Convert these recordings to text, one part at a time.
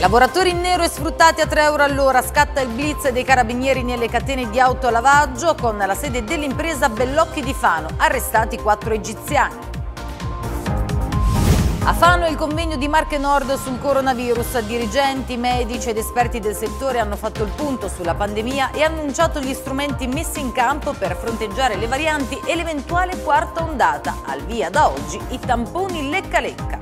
Lavoratori in nero e sfruttati a 3 euro all'ora, scatta il blitz dei carabinieri nelle catene di autolavaggio con la sede dell'impresa Bellocchi di Fano, arrestati quattro egiziani. A Fano il convegno di Marche Nord sul coronavirus, dirigenti, medici ed esperti del settore hanno fatto il punto sulla pandemia e annunciato gli strumenti messi in campo per fronteggiare le varianti e l'eventuale quarta ondata. Al via da oggi i tamponi lecca lecca.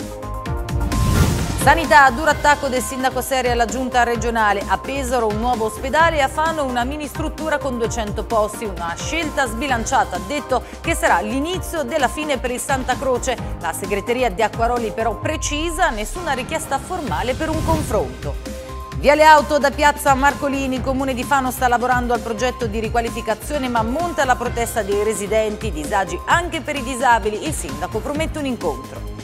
Sanità, duro attacco del sindaco Seri alla giunta regionale. A Pesaro un nuovo ospedale e a Fano una mini struttura con 200 posti. Una scelta sbilanciata, detto che sarà l'inizio della fine per il Santa Croce. La segreteria di Acquaroli però precisa, nessuna richiesta formale per un confronto. Via le Auto da Piazza Marcolini, il Comune di Fano sta lavorando al progetto di riqualificazione ma monta la protesta dei residenti, disagi anche per i disabili. Il sindaco promette un incontro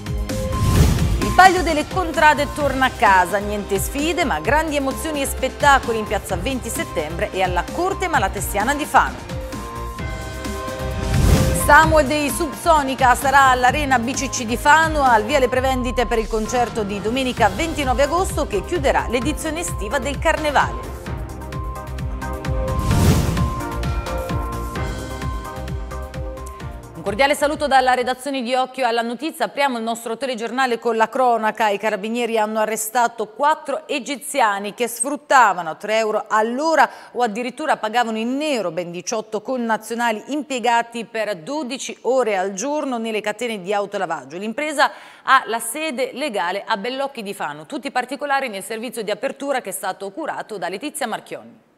taglio delle contrade torna a casa, niente sfide ma grandi emozioni e spettacoli in piazza 20 settembre e alla Corte Malatestiana di Fano. Samuel dei Subsonica sarà all'Arena BCC di Fano al via le prevendite per il concerto di domenica 29 agosto che chiuderà l'edizione estiva del Carnevale. cordiale saluto dalla redazione di Occhio alla Notizia. Apriamo il nostro telegiornale con la cronaca. I carabinieri hanno arrestato quattro egiziani che sfruttavano 3 euro all'ora o addirittura pagavano in nero ben 18 connazionali impiegati per 12 ore al giorno nelle catene di autolavaggio. L'impresa ha la sede legale a Bellocchi di Fano. Tutti i particolari nel servizio di apertura che è stato curato da Letizia Marchioni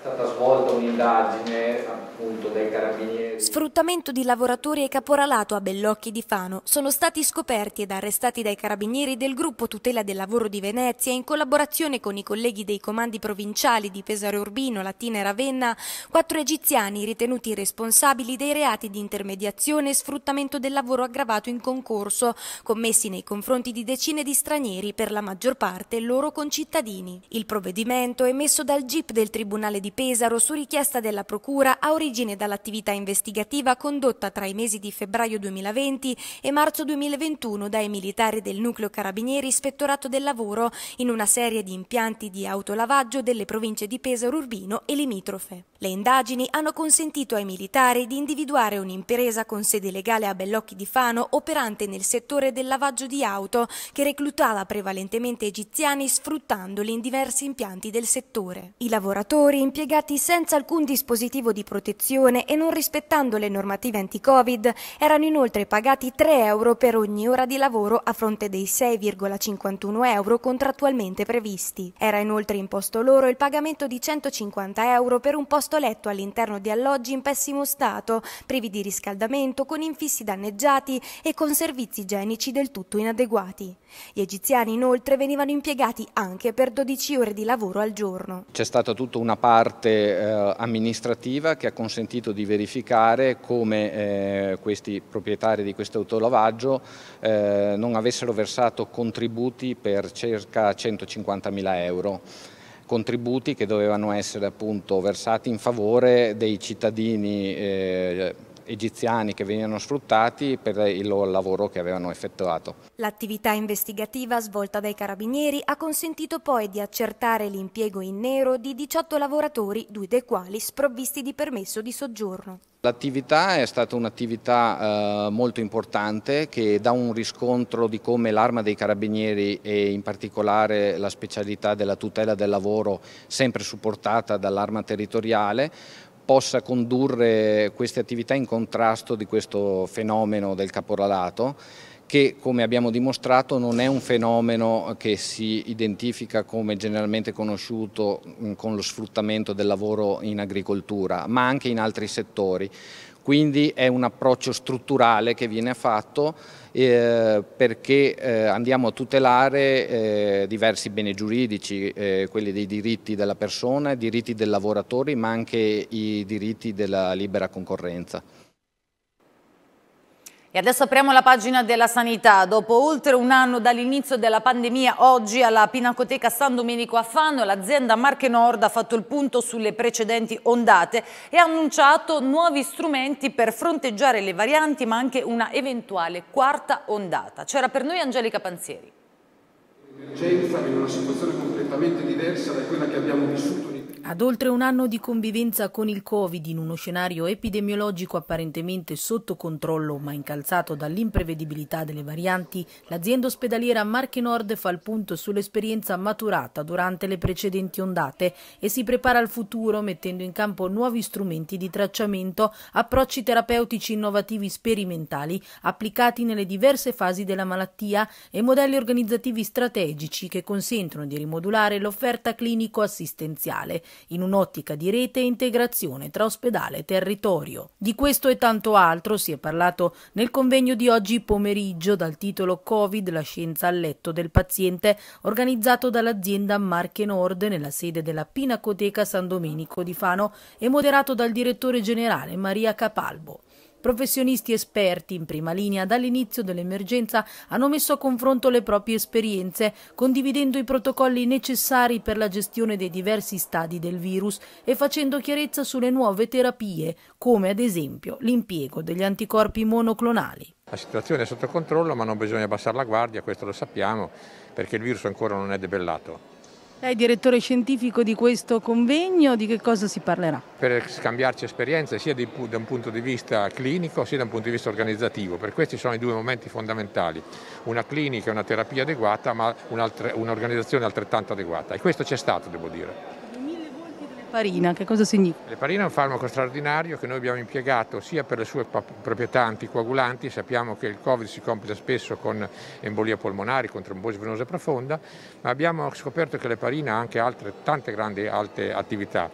stata svolta un'indagine appunto dai carabinieri. Sfruttamento di lavoratori e caporalato a Bellocchi di Fano sono stati scoperti ed arrestati dai carabinieri del gruppo Tutela del Lavoro di Venezia in collaborazione con i colleghi dei comandi provinciali di Pesaro Urbino, Latina e Ravenna, quattro egiziani ritenuti responsabili dei reati di intermediazione e sfruttamento del lavoro aggravato in concorso, commessi nei confronti di decine di stranieri, per la maggior parte loro concittadini. Il provvedimento emesso dal GIP del Tribunale di di Pesaro, su richiesta della Procura, ha origine dall'attività investigativa condotta tra i mesi di febbraio 2020 e marzo 2021 dai militari del Nucleo Carabinieri Ispettorato del Lavoro in una serie di impianti di autolavaggio delle province di Pesaro Urbino e limitrofe. Le indagini hanno consentito ai militari di individuare un'impresa con sede legale a Bellocchi di Fano operante nel settore del lavaggio di auto che reclutava prevalentemente egiziani sfruttandoli in diversi impianti del settore. I lavoratori impiantati impiegati senza alcun dispositivo di protezione e non rispettando le normative anti-Covid, erano inoltre pagati 3 euro per ogni ora di lavoro a fronte dei 6,51 euro contrattualmente previsti. Era inoltre imposto loro il pagamento di 150 euro per un posto letto all'interno di alloggi in pessimo stato, privi di riscaldamento, con infissi danneggiati e con servizi igienici del tutto inadeguati. Gli egiziani inoltre venivano impiegati anche per 12 ore di lavoro al giorno. C'è stata tutta una parte eh, amministrativa che ha consentito di verificare come eh, questi proprietari di questo autolavaggio eh, non avessero versato contributi per circa 150.000 euro contributi che dovevano essere appunto versati in favore dei cittadini eh, egiziani che venivano sfruttati per il loro lavoro che avevano effettuato. L'attività investigativa svolta dai carabinieri ha consentito poi di accertare l'impiego in nero di 18 lavoratori, due dei quali sprovvisti di permesso di soggiorno. L'attività è stata un'attività eh, molto importante che dà un riscontro di come l'arma dei carabinieri e in particolare la specialità della tutela del lavoro sempre supportata dall'arma territoriale possa condurre queste attività in contrasto di questo fenomeno del caporalato che come abbiamo dimostrato non è un fenomeno che si identifica come generalmente conosciuto mm, con lo sfruttamento del lavoro in agricoltura ma anche in altri settori. Quindi è un approccio strutturale che viene fatto eh, perché eh, andiamo a tutelare eh, diversi beni giuridici, eh, quelli dei diritti della persona, i diritti dei lavoratori ma anche i diritti della libera concorrenza. E adesso apriamo la pagina della sanità. Dopo oltre un anno dall'inizio della pandemia, oggi alla Pinacoteca San Domenico a Fanno, l'azienda Marche Nord ha fatto il punto sulle precedenti ondate e ha annunciato nuovi strumenti per fronteggiare le varianti, ma anche una eventuale quarta ondata. C'era per noi Angelica Panzieri. L'emergenza in una situazione completamente diversa da quella che abbiamo vissuto in ad oltre un anno di convivenza con il Covid in uno scenario epidemiologico apparentemente sotto controllo ma incalzato dall'imprevedibilità delle varianti, l'azienda ospedaliera Marche Nord fa il punto sull'esperienza maturata durante le precedenti ondate e si prepara al futuro mettendo in campo nuovi strumenti di tracciamento, approcci terapeutici innovativi sperimentali applicati nelle diverse fasi della malattia e modelli organizzativi strategici che consentono di rimodulare l'offerta clinico-assistenziale in un'ottica di rete e integrazione tra ospedale e territorio. Di questo e tanto altro si è parlato nel convegno di oggi pomeriggio dal titolo Covid, la scienza al letto del paziente, organizzato dall'azienda Marche Nord nella sede della Pinacoteca San Domenico di Fano e moderato dal direttore generale Maria Capalbo. Professionisti esperti in prima linea dall'inizio dell'emergenza hanno messo a confronto le proprie esperienze, condividendo i protocolli necessari per la gestione dei diversi stadi del virus e facendo chiarezza sulle nuove terapie, come ad esempio l'impiego degli anticorpi monoclonali. La situazione è sotto controllo ma non bisogna abbassare la guardia, questo lo sappiamo, perché il virus ancora non è debellato lei è direttore scientifico di questo convegno, di che cosa si parlerà? Per scambiarci esperienze sia di, da un punto di vista clinico sia da un punto di vista organizzativo, per questi sono i due momenti fondamentali, una clinica e una terapia adeguata ma un'organizzazione altrettanto adeguata e questo c'è stato devo dire. L'eparina, che cosa significa? L'eparina è un farmaco straordinario che noi abbiamo impiegato sia per le sue proprietà anticoagulanti, sappiamo che il Covid si complica spesso con embolia polmonare, con trombosi venosa profonda, ma abbiamo scoperto che l'eparina ha anche altre, tante grandi alte attività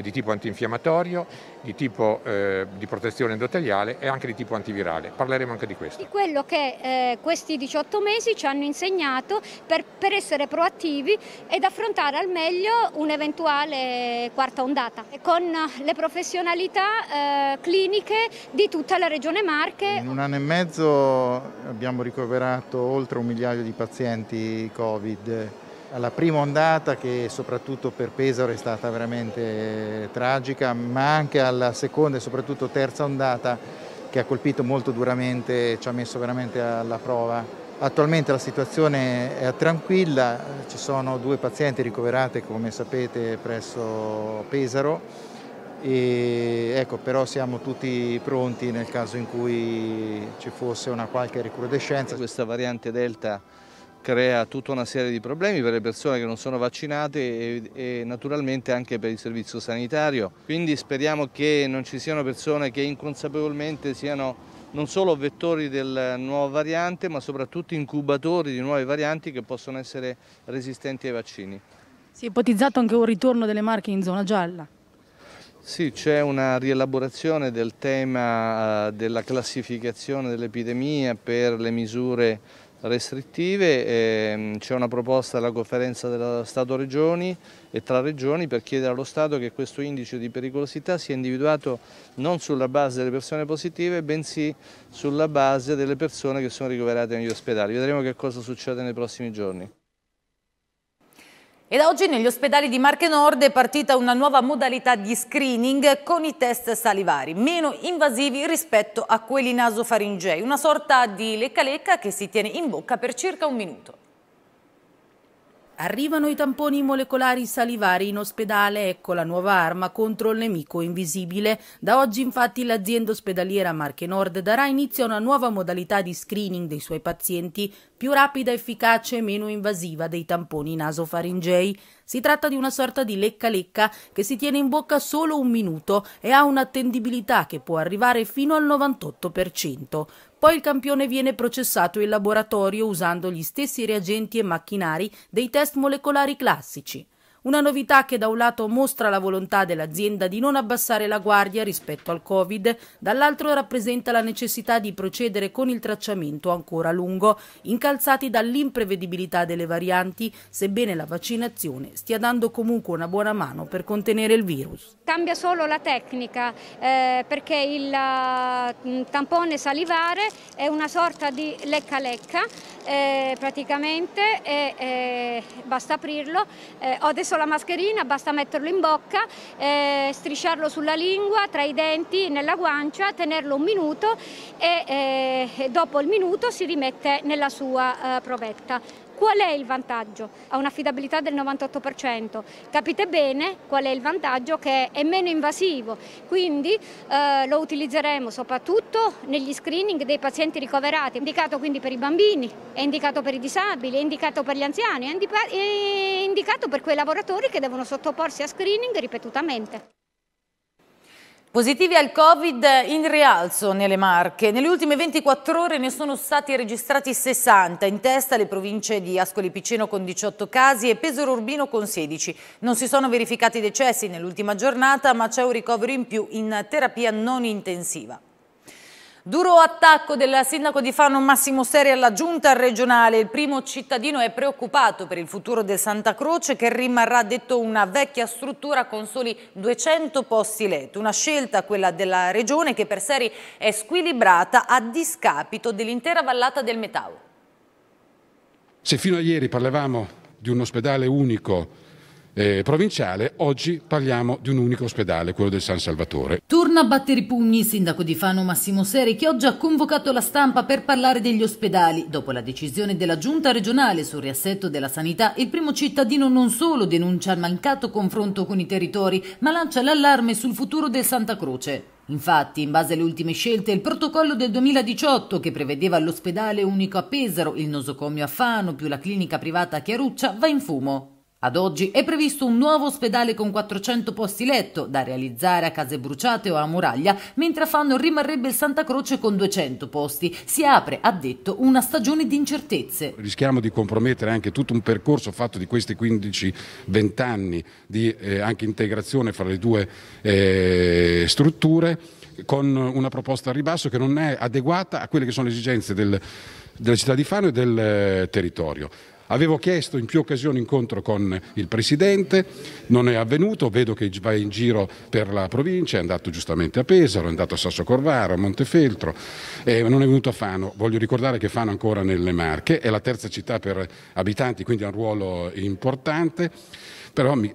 di tipo antinfiammatorio, di tipo eh, di protezione endoteliale e anche di tipo antivirale. Parleremo anche di questo. Di quello che eh, questi 18 mesi ci hanno insegnato per, per essere proattivi ed affrontare al meglio un'eventuale quarta ondata con le professionalità eh, cliniche di tutta la regione Marche. In un anno e mezzo abbiamo ricoverato oltre un migliaio di pazienti Covid alla prima ondata che soprattutto per Pesaro è stata veramente eh, tragica, ma anche alla seconda e soprattutto terza ondata che ha colpito molto duramente, ci ha messo veramente alla prova. Attualmente la situazione è tranquilla, ci sono due pazienti ricoverate come sapete presso Pesaro e ecco, però siamo tutti pronti nel caso in cui ci fosse una qualche recrudescenza. Questa variante Delta crea tutta una serie di problemi per le persone che non sono vaccinate e, e, naturalmente anche per il servizio sanitario. Quindi speriamo che non ci siano persone che inconsapevolmente siano non solo vettori della nuova variante ma soprattutto incubatori di nuove varianti che possono essere resistenti ai vaccini. Si è ipotizzato anche un ritorno delle marche in zona gialla. Sì, c'è una rielaborazione del tema eh, della classificazione dell'epidemia per le misure restrittive, ehm, c'è una proposta della conferenza della Stato-Regioni e tra Regioni per chiedere allo Stato che questo indice di pericolosità sia individuato non sulla base delle persone positive, bensì sulla base delle persone che sono ricoverate negli ospedali. Vedremo che cosa succede nei prossimi giorni. Ed oggi negli ospedali di Marche Nord è partita una nuova modalità di screening con i test salivari, meno invasivi rispetto a quelli nasofaringei, una sorta di lecca-lecca che si tiene in bocca per circa un minuto. Arrivano i tamponi molecolari salivari in ospedale, ecco la nuova arma contro il nemico invisibile. Da oggi infatti l'azienda ospedaliera Marche Nord darà inizio a una nuova modalità di screening dei suoi pazienti, più rapida, efficace e meno invasiva dei tamponi nasofaringei. Si tratta di una sorta di lecca-lecca che si tiene in bocca solo un minuto e ha un'attendibilità che può arrivare fino al 98%. Poi il campione viene processato in laboratorio usando gli stessi reagenti e macchinari dei test molecolari classici. Una novità che da un lato mostra la volontà dell'azienda di non abbassare la guardia rispetto al Covid, dall'altro rappresenta la necessità di procedere con il tracciamento ancora lungo, incalzati dall'imprevedibilità delle varianti, sebbene la vaccinazione stia dando comunque una buona mano per contenere il virus. Cambia solo la tecnica, eh, perché il eh, tampone salivare è una sorta di lecca-lecca, eh, praticamente, e, eh, basta aprirlo. Eh, adesso Adesso la mascherina basta metterlo in bocca, eh, strisciarlo sulla lingua, tra i denti, nella guancia, tenerlo un minuto e eh, dopo il minuto si rimette nella sua eh, provetta. Qual è il vantaggio? Ha un'affidabilità del 98%. Capite bene qual è il vantaggio che è meno invasivo, quindi eh, lo utilizzeremo soprattutto negli screening dei pazienti ricoverati, è indicato quindi per i bambini, è indicato per i disabili, è indicato per gli anziani, è indicato per quei lavoratori che devono sottoporsi a screening ripetutamente. Positivi al Covid in rialzo nelle Marche. Nelle ultime 24 ore ne sono stati registrati 60, in testa le province di Ascoli Piceno con 18 casi e Pesaro Urbino con 16. Non si sono verificati decessi nell'ultima giornata, ma c'è un ricovero in più in terapia non intensiva. Duro attacco del sindaco di Fano Massimo Seri alla giunta regionale. Il primo cittadino è preoccupato per il futuro del Santa Croce che rimarrà detto una vecchia struttura con soli 200 posti letto. Una scelta quella della regione che per Seri è squilibrata a discapito dell'intera vallata del Metau. Se fino a ieri parlavamo di un ospedale unico eh, provinciale, oggi parliamo di un unico ospedale, quello del San Salvatore. Torna a battere i pugni, sindaco di Fano Massimo Seri, che oggi ha convocato la stampa per parlare degli ospedali. Dopo la decisione della giunta regionale sul riassetto della sanità, il primo cittadino non solo denuncia il mancato confronto con i territori, ma lancia l'allarme sul futuro del Santa Croce. Infatti, in base alle ultime scelte, il protocollo del 2018 che prevedeva l'ospedale unico a Pesaro, il nosocomio a Fano più la clinica privata a Chiaruccia va in fumo. Ad oggi è previsto un nuovo ospedale con 400 posti letto da realizzare a Case Bruciate o a Muraglia, mentre a Fanno rimarrebbe il Santa Croce con 200 posti. Si apre, ha detto, una stagione di incertezze. Rischiamo di compromettere anche tutto un percorso fatto di questi 15-20 anni di eh, anche integrazione fra le due eh, strutture con una proposta a ribasso che non è adeguata a quelle che sono le esigenze del, della città di Fano e del eh, territorio. Avevo chiesto in più occasioni incontro con il Presidente, non è avvenuto, vedo che va in giro per la provincia, è andato giustamente a Pesaro, è andato a Sasso Corvaro, a Montefeltro, eh, non è venuto a Fano. Voglio ricordare che Fano è ancora nelle Marche, è la terza città per abitanti, quindi ha un ruolo importante, però mi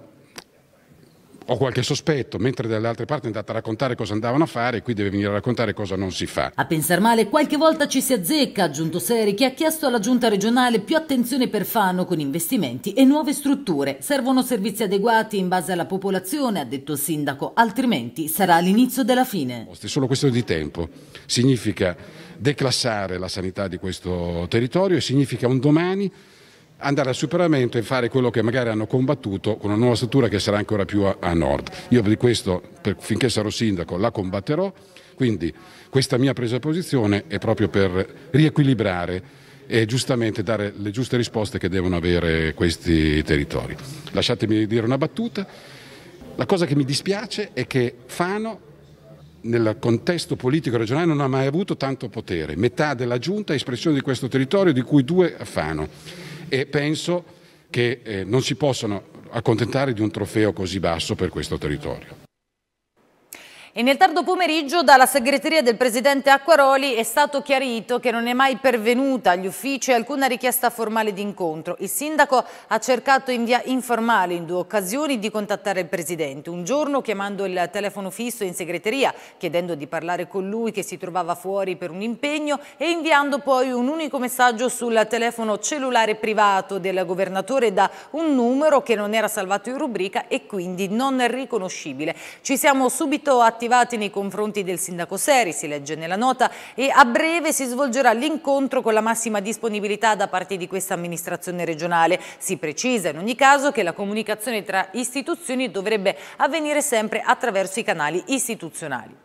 ho qualche sospetto, mentre dalle altre parti è andata a raccontare cosa andavano a fare e qui deve venire a raccontare cosa non si fa. A pensar male qualche volta ci si azzecca, ha aggiunto Seri, che ha chiesto alla giunta regionale più attenzione per Fano con investimenti e nuove strutture. Servono servizi adeguati in base alla popolazione, ha detto il sindaco, altrimenti sarà l'inizio della fine. È solo questione di tempo, significa declassare la sanità di questo territorio e significa un domani andare al superamento e fare quello che magari hanno combattuto con una nuova struttura che sarà ancora più a, a nord. Io di questo, per, finché sarò sindaco, la combatterò, quindi questa mia presa posizione è proprio per riequilibrare e giustamente dare le giuste risposte che devono avere questi territori. Lasciatemi dire una battuta. La cosa che mi dispiace è che Fano nel contesto politico regionale non ha mai avuto tanto potere. Metà della giunta è espressione di questo territorio, di cui due a Fano e penso che eh, non si possano accontentare di un trofeo così basso per questo territorio. E nel tardo pomeriggio dalla segreteria del presidente Acquaroli è stato chiarito che non è mai pervenuta agli uffici alcuna richiesta formale di incontro. Il sindaco ha cercato in via informale in due occasioni di contattare il presidente. Un giorno chiamando il telefono fisso in segreteria chiedendo di parlare con lui che si trovava fuori per un impegno e inviando poi un unico messaggio sul telefono cellulare privato del governatore da un numero che non era salvato in rubrica e quindi non riconoscibile. Ci siamo subito attivati attivati nei confronti del sindaco Seri, si legge nella nota, e a breve si svolgerà l'incontro con la massima disponibilità da parte di questa amministrazione regionale. Si precisa in ogni caso che la comunicazione tra istituzioni dovrebbe avvenire sempre attraverso i canali istituzionali.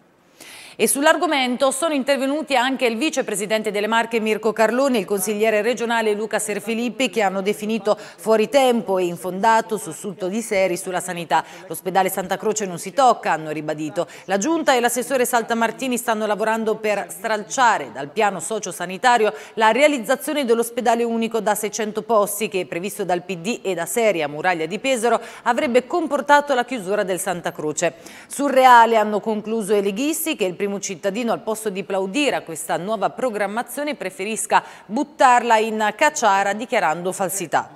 E sull'argomento sono intervenuti anche il vicepresidente delle Marche Mirko Carloni e il consigliere regionale Luca Serfilippi che hanno definito fuori tempo e infondato sussulto di seri sulla sanità. L'ospedale Santa Croce non si tocca, hanno ribadito. La Giunta e l'assessore Saltamartini stanno lavorando per stralciare dal piano sociosanitario la realizzazione dell'ospedale unico da 600 posti che, previsto dal PD e da a Muraglia di Pesaro, avrebbe comportato la chiusura del Santa Croce. Surreale hanno concluso i leghisti che il primo primo cittadino al posto di applaudire a questa nuova programmazione preferisca buttarla in cacciara dichiarando falsità.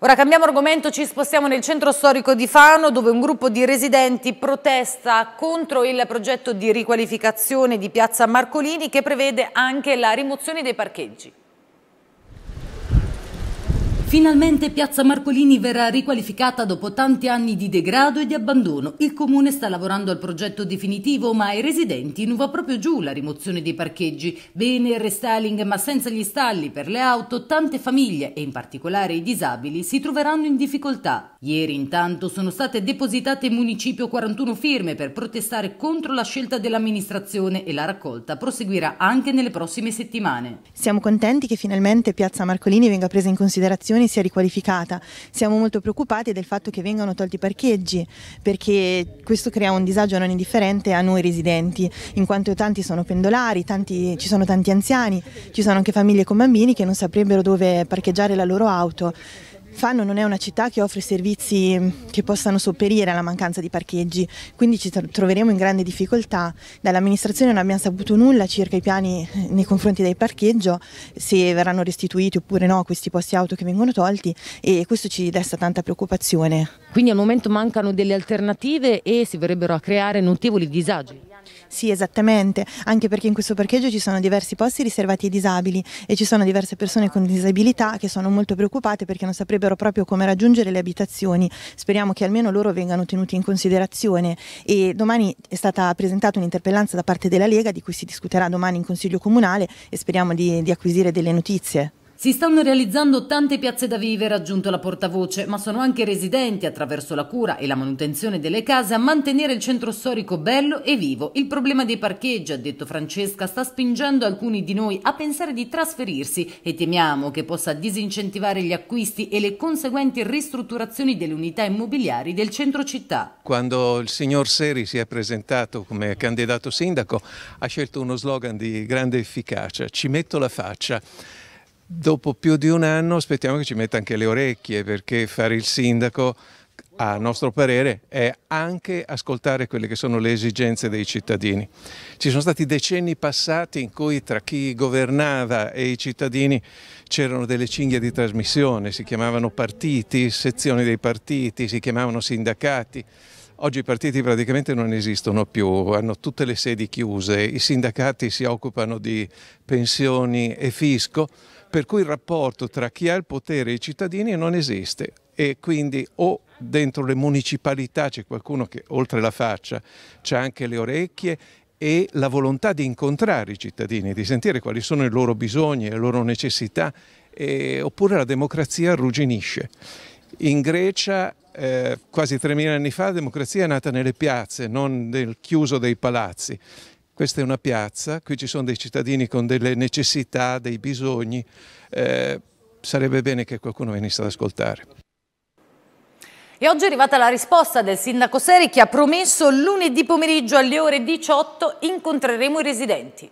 Ora cambiamo argomento, ci spostiamo nel centro storico di Fano dove un gruppo di residenti protesta contro il progetto di riqualificazione di piazza Marcolini che prevede anche la rimozione dei parcheggi. Finalmente Piazza Marcolini verrà riqualificata dopo tanti anni di degrado e di abbandono. Il comune sta lavorando al progetto definitivo, ma ai residenti non va proprio giù la rimozione dei parcheggi. Bene il restyling, ma senza gli stalli per le auto, tante famiglie e in particolare i disabili si troveranno in difficoltà. Ieri intanto sono state depositate in municipio 41 firme per protestare contro la scelta dell'amministrazione e la raccolta proseguirà anche nelle prossime settimane. Siamo contenti che finalmente Piazza Marcolini venga presa in considerazione situazione sia riqualificata. Siamo molto preoccupati del fatto che vengano tolti i parcheggi perché questo crea un disagio non indifferente a noi residenti, in quanto tanti sono pendolari, tanti, ci sono tanti anziani, ci sono anche famiglie con bambini che non saprebbero dove parcheggiare la loro auto. Fanno non è una città che offre servizi che possano sopperire alla mancanza di parcheggi, quindi ci troveremo in grande difficoltà. Dall'amministrazione non abbiamo saputo nulla circa i piani nei confronti del parcheggio, se verranno restituiti oppure no questi posti auto che vengono tolti e questo ci desta tanta preoccupazione. Quindi al momento mancano delle alternative e si verrebbero a creare notevoli disagi. Sì, esattamente, anche perché in questo parcheggio ci sono diversi posti riservati ai disabili e ci sono diverse persone con disabilità che sono molto preoccupate perché non saprebbero proprio come raggiungere le abitazioni. Speriamo che almeno loro vengano tenuti in considerazione e domani è stata presentata un'interpellanza da parte della Lega di cui si discuterà domani in Consiglio Comunale e speriamo di, di acquisire delle notizie. Si stanno realizzando tante piazze da vivere, ha aggiunto la portavoce, ma sono anche residenti, attraverso la cura e la manutenzione delle case, a mantenere il centro storico bello e vivo. Il problema dei parcheggi, ha detto Francesca, sta spingendo alcuni di noi a pensare di trasferirsi e temiamo che possa disincentivare gli acquisti e le conseguenti ristrutturazioni delle unità immobiliari del centro città. Quando il signor Seri si è presentato come candidato sindaco, ha scelto uno slogan di grande efficacia, ci metto la faccia dopo più di un anno aspettiamo che ci metta anche le orecchie perché fare il sindaco a nostro parere è anche ascoltare quelle che sono le esigenze dei cittadini. Ci sono stati decenni passati in cui tra chi governava e i cittadini c'erano delle cinghie di trasmissione, si chiamavano partiti, sezioni dei partiti, si chiamavano sindacati. Oggi i partiti praticamente non esistono più, hanno tutte le sedi chiuse, i sindacati si occupano di pensioni e fisco, per cui il rapporto tra chi ha il potere e i cittadini non esiste e quindi o dentro le municipalità c'è qualcuno che oltre la faccia c'ha anche le orecchie e la volontà di incontrare i cittadini, di sentire quali sono i loro bisogni, le loro necessità, e, oppure la democrazia arrugginisce. In Grecia eh, quasi 3.000 anni fa la democrazia è nata nelle piazze, non nel chiuso dei palazzi questa è una piazza, qui ci sono dei cittadini con delle necessità, dei bisogni, eh, sarebbe bene che qualcuno venisse ad ascoltare. E oggi è arrivata la risposta del sindaco Seri che ha promesso lunedì pomeriggio alle ore 18 incontreremo i residenti.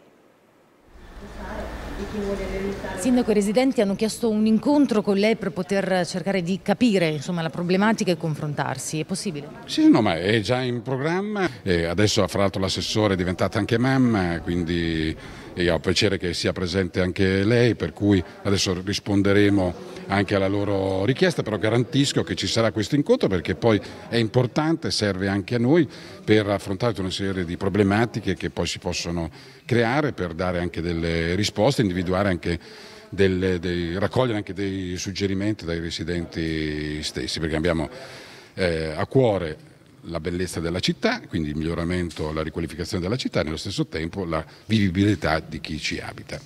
Sindaco, e i residenti hanno chiesto un incontro con lei per poter cercare di capire insomma, la problematica e confrontarsi. È possibile? Sì, no, ma è già in programma. E adesso, fra l'altro, l'assessore è diventata anche mamma, quindi ho piacere che sia presente anche lei, per cui adesso risponderemo anche alla loro richiesta, però garantisco che ci sarà questo incontro perché poi è importante, serve anche a noi per affrontare tutta una serie di problematiche che poi si possono creare per dare anche delle risposte, individuare anche delle, dei, raccogliere anche dei suggerimenti dai residenti stessi, perché abbiamo eh, a cuore la bellezza della città, quindi il miglioramento, la riqualificazione della città e nello stesso tempo la vivibilità di chi ci abita.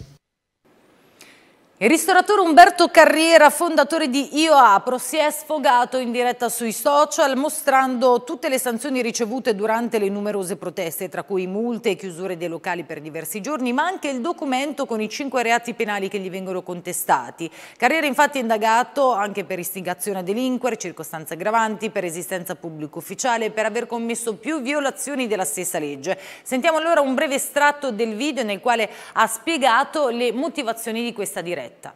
Il ristoratore Umberto Carriera, fondatore di Io Apro, si è sfogato in diretta sui social mostrando tutte le sanzioni ricevute durante le numerose proteste, tra cui multe e chiusure dei locali per diversi giorni, ma anche il documento con i cinque reati penali che gli vengono contestati. Carriera infatti è indagato anche per istigazione a delinquere, circostanze aggravanti, per resistenza pubblico ufficiale e per aver commesso più violazioni della stessa legge. Sentiamo allora un breve estratto del video nel quale ha spiegato le motivazioni di questa diretta diretta.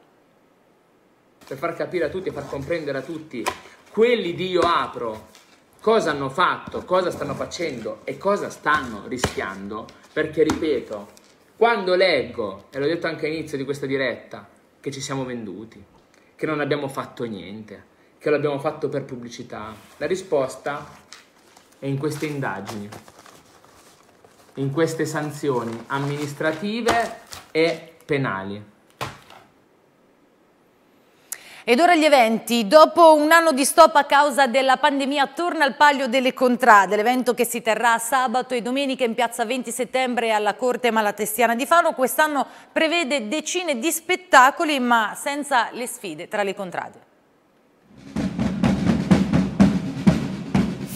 Per far capire a tutti e far comprendere a tutti quelli di Io Apro cosa hanno fatto, cosa stanno facendo e cosa stanno rischiando, perché ripeto, quando leggo, e l'ho detto anche all'inizio di questa diretta, che ci siamo venduti, che non abbiamo fatto niente, che l'abbiamo fatto per pubblicità, la risposta è in queste indagini, in queste sanzioni amministrative e penali. Ed ora gli eventi. Dopo un anno di stop a causa della pandemia torna al palio delle contrade, l'evento che si terrà sabato e domenica in piazza 20 settembre alla Corte Malatestiana di Fano. Quest'anno prevede decine di spettacoli ma senza le sfide tra le contrade.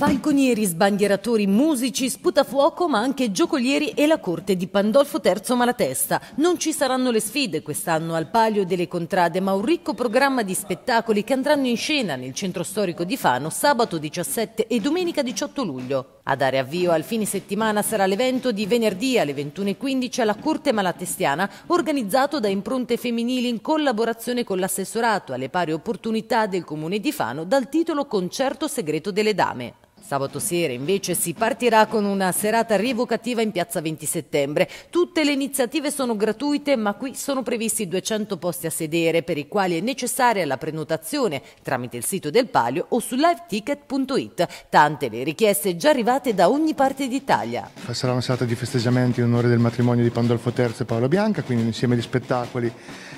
Falconieri, sbandieratori, musici, sputafuoco, ma anche giocolieri e la corte di Pandolfo III Malatesta. Non ci saranno le sfide quest'anno al Palio delle Contrade, ma un ricco programma di spettacoli che andranno in scena nel centro storico di Fano sabato 17 e domenica 18 luglio. A dare avvio al fine settimana sarà l'evento di venerdì alle 21.15 alla Corte Malatestiana, organizzato da Impronte Femminili in collaborazione con l'assessorato alle pari opportunità del Comune di Fano dal titolo Concerto Segreto delle Dame. Sabato sera invece si partirà con una serata rievocativa in piazza 20 settembre. Tutte le iniziative sono gratuite ma qui sono previsti 200 posti a sedere per i quali è necessaria la prenotazione tramite il sito del Palio o su liveticket.it. Tante le richieste già arrivate da ogni parte d'Italia. Sarà una serata di festeggiamenti in onore del matrimonio di Pandolfo III e Paola Bianca, quindi un insieme di spettacoli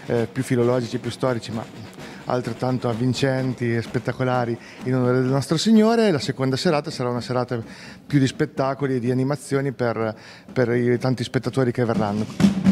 eh, più filologici, più storici ma altrettanto avvincenti e spettacolari in onore del nostro Signore. La seconda serata sarà una serata più di spettacoli e di animazioni per, per i tanti spettatori che verranno.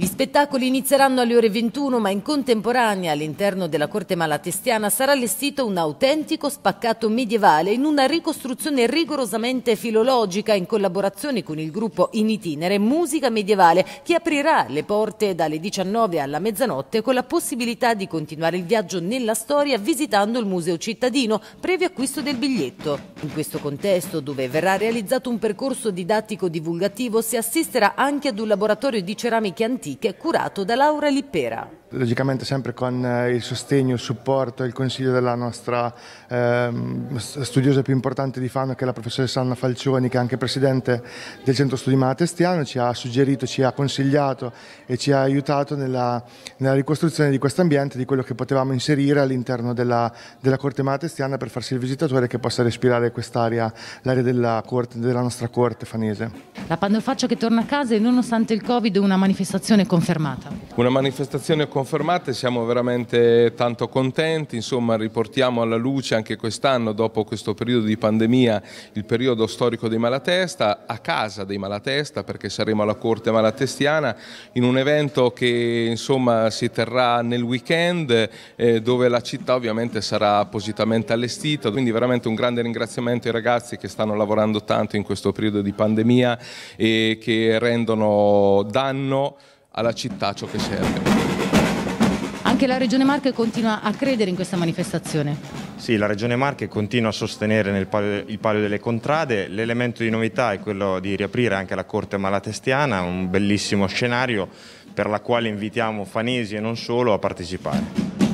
Gli spettacoli inizieranno alle ore 21, ma in contemporanea all'interno della Corte Malatestiana sarà allestito un autentico spaccato medievale in una ricostruzione rigorosamente filologica in collaborazione con il gruppo In Itinere Musica Medievale che aprirà le porte dalle 19 alla mezzanotte con la possibilità di continuare il viaggio nella storia visitando il Museo Cittadino, previo acquisto del biglietto. In questo contesto, dove verrà realizzato un percorso didattico divulgativo, si assisterà anche ad un laboratorio di ceramiche antiche Antiche, curato da Laura Lippera logicamente sempre con eh, il sostegno, il supporto e il consiglio della nostra eh, studiosa più importante di Fano che è la professoressa Anna Falcioni che è anche presidente del centro studi Malatestiano ci ha suggerito, ci ha consigliato e ci ha aiutato nella, nella ricostruzione di questo ambiente, di quello che potevamo inserire all'interno della, della, corte malatestiana per farsi il visitatore che possa respirare quest'area, l'area della, della, nostra corte fanese. La Pandofaccia che torna a casa e nonostante il Covid una manifestazione confermata. Una manifestazione confermata confermate, siamo veramente tanto contenti, insomma riportiamo alla luce anche quest'anno dopo questo periodo di pandemia il periodo storico dei malatesta, a casa dei malatesta perché saremo alla corte malatestiana in un evento che insomma si terrà nel weekend eh, dove la città ovviamente sarà appositamente allestita, quindi veramente un grande ringraziamento ai ragazzi che stanno lavorando tanto in questo periodo di pandemia e che rendono danno alla città ciò che serve. Anche la Regione Marche continua a credere in questa manifestazione. Sì, la Regione Marche continua a sostenere nel palio, il palio delle contrade. L'elemento di novità è quello di riaprire anche la Corte Malatestiana, un bellissimo scenario per la quale invitiamo fanesi e non solo a partecipare.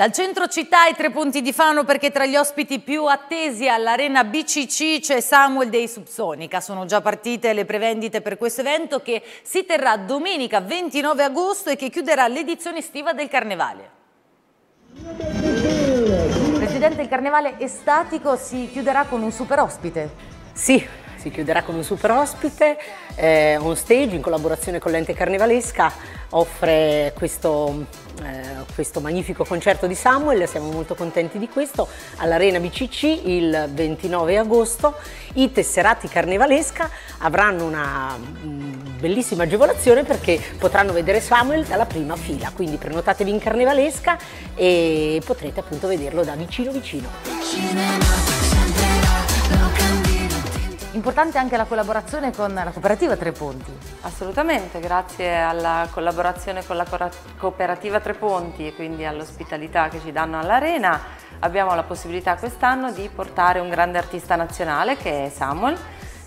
Dal centro città ai tre punti di Fano perché tra gli ospiti più attesi all'arena BCC c'è Samuel dei Subsonica. Sono già partite le prevendite per questo evento che si terrà domenica 29 agosto e che chiuderà l'edizione estiva del Carnevale. Presidente, il Carnevale estatico si chiuderà con un super ospite. Sì, si chiuderà con un super ospite, eh, on stage in collaborazione con l'ente carnevalesca, offre questo eh, questo magnifico concerto di Samuel, siamo molto contenti di questo, all'Arena BCC il 29 agosto. I tesserati carnevalesca avranno una mm, bellissima agevolazione perché potranno vedere Samuel dalla prima fila, quindi prenotatevi in carnevalesca e potrete appunto vederlo da vicino vicino. Importante anche la collaborazione con la cooperativa Tre Ponti. Assolutamente, grazie alla collaborazione con la cooperativa Tre Ponti e quindi all'ospitalità che ci danno all'Arena abbiamo la possibilità quest'anno di portare un grande artista nazionale che è Samuel,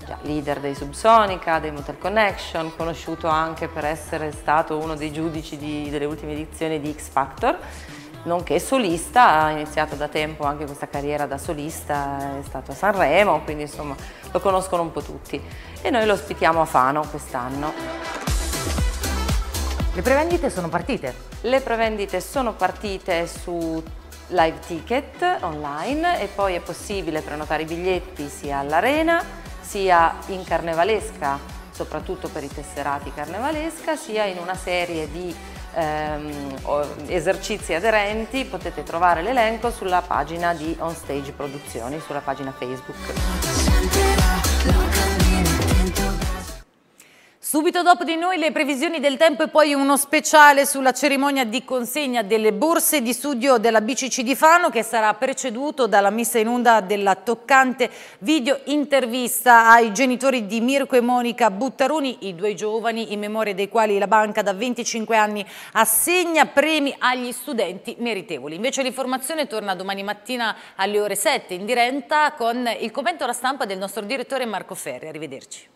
già leader dei Subsonica, dei Motor Connection, conosciuto anche per essere stato uno dei giudici di, delle ultime edizioni di X Factor nonché solista, ha iniziato da tempo anche questa carriera da solista, è stato a Sanremo, quindi insomma lo conoscono un po' tutti e noi lo ospitiamo a Fano quest'anno. Le prevendite sono partite? Le prevendite sono partite su live ticket online e poi è possibile prenotare i biglietti sia all'arena sia in carnevalesca, soprattutto per i tesserati carnevalesca, sia in una serie di ehm, esercizi aderenti potete trovare l'elenco sulla pagina di Onstage Produzioni, sulla pagina Facebook. Subito dopo di noi le previsioni del tempo e poi uno speciale sulla cerimonia di consegna delle borse di studio della BCC di Fano che sarà preceduto dalla messa in onda della toccante video intervista ai genitori di Mirko e Monica Buttaroni, i due giovani in memoria dei quali la banca da 25 anni assegna premi agli studenti meritevoli. Invece l'informazione torna domani mattina alle ore 7 in diretta con il commento alla stampa del nostro direttore Marco Ferri. Arrivederci.